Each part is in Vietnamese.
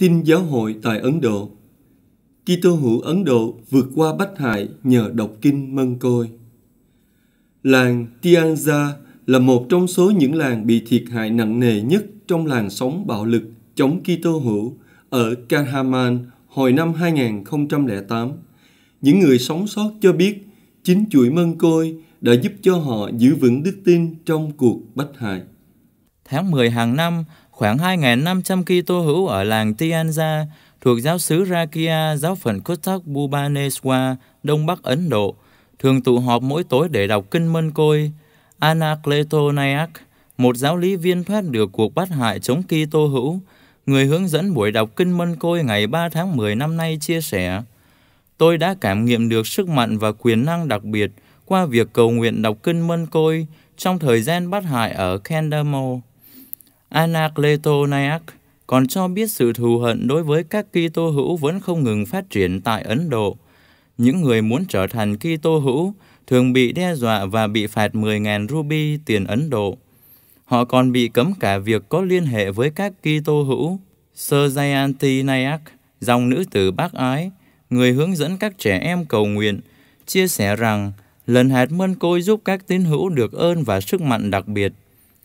Tin giáo hội tại Ấn Độ Kitô hữu Ấn Độ vượt qua bách hại nhờ đọc kinh mân côi. Làng Tianza là một trong số những làng bị thiệt hại nặng nề nhất trong làn sóng bạo lực chống Kitô hữu ở Kahraman hồi năm 2008. Những người sống sót cho biết chính chuỗi mân côi đã giúp cho họ giữ vững đức tin trong cuộc bách hại. Tháng 10 hàng năm, khoảng 2.500 Kitô hữu ở làng Tianza thuộc giáo xứ Rakia, giáo phận Kottak Bhubaneswar, Đông Bắc Ấn Độ, thường tụ họp mỗi tối để đọc Kinh Mân Côi. Anakleto Nayak, một giáo lý viên thoát được cuộc bắt hại chống Kitô hữu, người hướng dẫn buổi đọc Kinh Mân Côi ngày 3 tháng 10 năm nay chia sẻ, Tôi đã cảm nghiệm được sức mạnh và quyền năng đặc biệt qua việc cầu nguyện đọc Kinh Mân Côi trong thời gian bắt hại ở Kendamo. Anakletonaiak còn cho biết sự thù hận đối với các Kitô hữu vẫn không ngừng phát triển tại Ấn Độ. Những người muốn trở thành Kitô hữu thường bị đe dọa và bị phạt 10.000 ruby tiền Ấn Độ. Họ còn bị cấm cả việc có liên hệ với các Kitô hữu. Sơ Jayanti Nayak, dòng nữ tử bác ái, người hướng dẫn các trẻ em cầu nguyện, chia sẻ rằng lần hạt mân côi giúp các tín hữu được ơn và sức mạnh đặc biệt.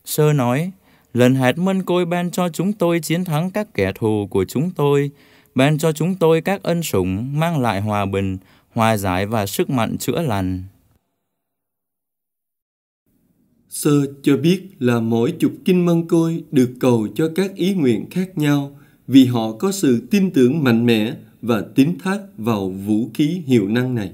Sơ nói, Lần hạt mân côi ban cho chúng tôi chiến thắng các kẻ thù của chúng tôi, ban cho chúng tôi các ân sủng mang lại hòa bình, hòa giải và sức mạnh chữa lành. Sơ cho biết là mỗi chục kinh mân côi được cầu cho các ý nguyện khác nhau vì họ có sự tin tưởng mạnh mẽ và tín thác vào vũ khí hiệu năng này.